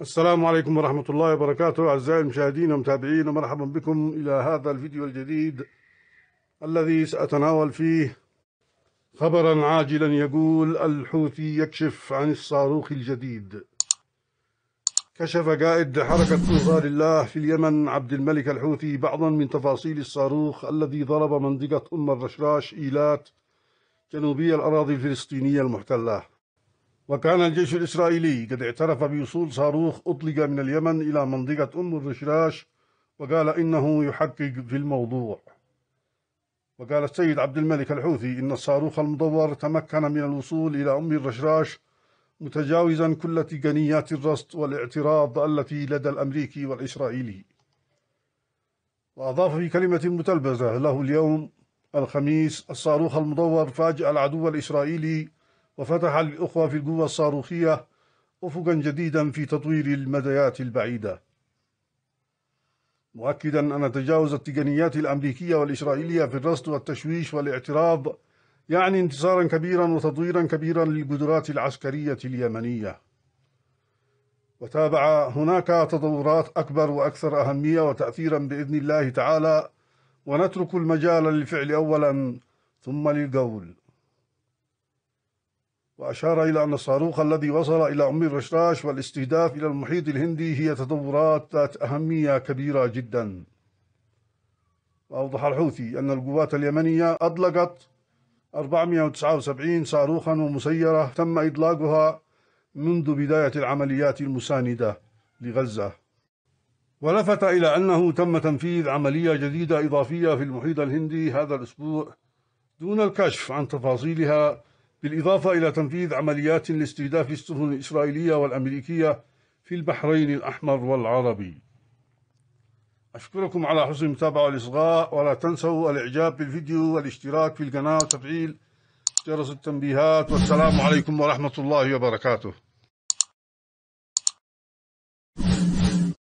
السلام عليكم ورحمة الله وبركاته أعزائي المشاهدين ومتابعين ومرحبا بكم إلى هذا الفيديو الجديد الذي سأتناول فيه خبرا عاجلا يقول الحوثي يكشف عن الصاروخ الجديد كشف قائد حركة أنصار الله في اليمن عبد الملك الحوثي بعضا من تفاصيل الصاروخ الذي ضرب منطقة أم الرشراش إيلات جنوبي الأراضي الفلسطينية المحتلة وكان الجيش الإسرائيلي قد اعترف بوصول صاروخ أطلق من اليمن إلى منطقة أم الرشراش وقال إنه يحقق في الموضوع وقال السيد عبد الملك الحوثي إن الصاروخ المدور تمكن من الوصول إلى أم الرشراش متجاوزا كل تقنيات الرصد والاعتراض التي لدى الأمريكي والإسرائيلي وأضاف في كلمة متلبزة له اليوم الخميس الصاروخ المدور فاجأ العدو الإسرائيلي وفتح الأخوة في القوة الصاروخية أفقا جديدا في تطوير المديات البعيدة مؤكدا أن تجاوز التقنيات الأمريكية والإسرائيلية في الرصد والتشويش والاعتراض يعني انتصارا كبيرا وتطويرا كبيرا للقدرات العسكرية اليمنية وتابع هناك تطورات أكبر وأكثر أهمية وتأثيرا بإذن الله تعالى ونترك المجال للفعل أولا ثم للقول وأشار إلى أن الصاروخ الذي وصل إلى أم الرشراش والاستهداف إلى المحيط الهندي هي تطورات ذات أهمية كبيرة جدا وأوضح الحوثي أن القوات اليمنية أطلقت 479 صاروخا ومسيرة تم إطلاقها منذ بداية العمليات المساندة لغزة ولفت إلى أنه تم تنفيذ عملية جديدة إضافية في المحيط الهندي هذا الأسبوع دون الكشف عن تفاصيلها بالإضافة إلى تنفيذ عمليات لاستهداف السفن الإسرائيلية والأمريكية في البحرين الأحمر والعربي أشكركم على حسن المتابعة والإصغاء ولا تنسوا الإعجاب بالفيديو والاشتراك في القناة وتفعيل جرس التنبيهات والسلام عليكم ورحمة الله وبركاته